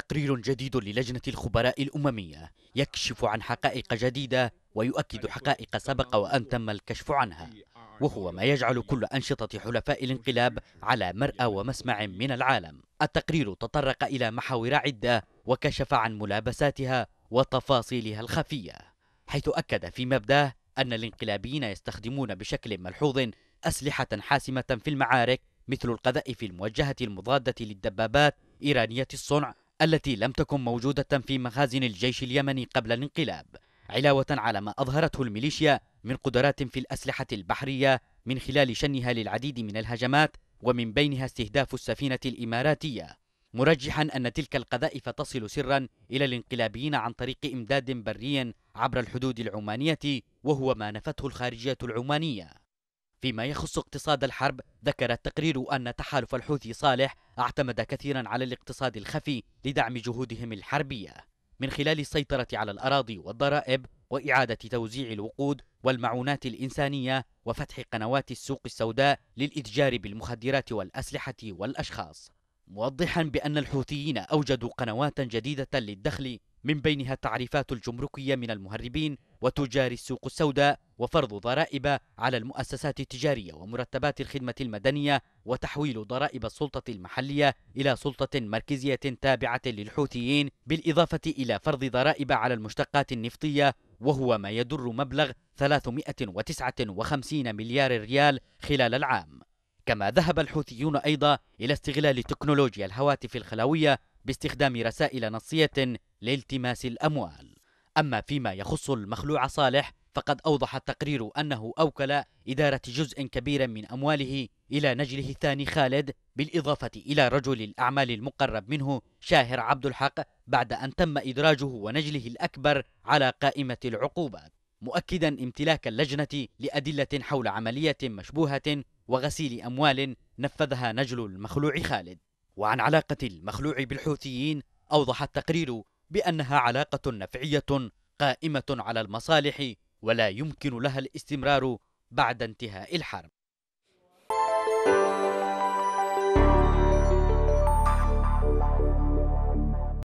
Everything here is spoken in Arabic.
تقرير جديد للجنة الخبراء الأممية يكشف عن حقائق جديدة ويؤكد حقائق سبق وأن تم الكشف عنها وهو ما يجعل كل أنشطة حلفاء الانقلاب على مرأى ومسمع من العالم التقرير تطرق إلى محاور عدة وكشف عن ملابساتها وتفاصيلها الخفية حيث أكد في مبداه أن الانقلابيين يستخدمون بشكل ملحوظ أسلحة حاسمة في المعارك مثل القذائف الموجهة المضادة للدبابات إيرانية الصنع التي لم تكن موجودة في مخازن الجيش اليمني قبل الانقلاب علاوة على ما أظهرته الميليشيا من قدرات في الأسلحة البحرية من خلال شنها للعديد من الهجمات ومن بينها استهداف السفينة الإماراتية مرجحا أن تلك القذائف تصل سرا إلى الانقلابيين عن طريق إمداد بري عبر الحدود العمانية وهو ما نفته الخارجية العمانية فيما يخص اقتصاد الحرب ذكر التقرير أن تحالف الحوثي صالح اعتمد كثيرا على الاقتصاد الخفي لدعم جهودهم الحربية من خلال السيطرة على الأراضي والضرائب وإعادة توزيع الوقود والمعونات الإنسانية وفتح قنوات السوق السوداء للإتجار بالمخدرات والأسلحة والأشخاص موضحا بأن الحوثيين أوجدوا قنوات جديدة للدخل من بينها التعريفات الجمركية من المهربين وتجار السوق السوداء وفرض ضرائب على المؤسسات التجارية ومرتبات الخدمة المدنية وتحويل ضرائب السلطة المحلية إلى سلطة مركزية تابعة للحوثيين بالإضافة إلى فرض ضرائب على المشتقات النفطية وهو ما يدر مبلغ 359 مليار ريال خلال العام كما ذهب الحوثيون أيضا إلى استغلال تكنولوجيا الهواتف الخلوية باستخدام رسائل نصية لالتماس الأموال أما فيما يخص المخلوع صالح فقد أوضح التقرير أنه أوكل إدارة جزء كبير من أمواله إلى نجله الثاني خالد بالإضافة إلى رجل الأعمال المقرب منه شاهر عبد الحق بعد أن تم إدراجه ونجله الأكبر على قائمة العقوبات مؤكدا امتلاك اللجنة لأدلة حول عملية مشبوهة وغسيل أموال نفذها نجل المخلوع خالد وعن علاقة المخلوع بالحوثيين أوضح التقرير بأنها علاقة نفعية قائمة على المصالح ولا يمكن لها الاستمرار بعد انتهاء الحرب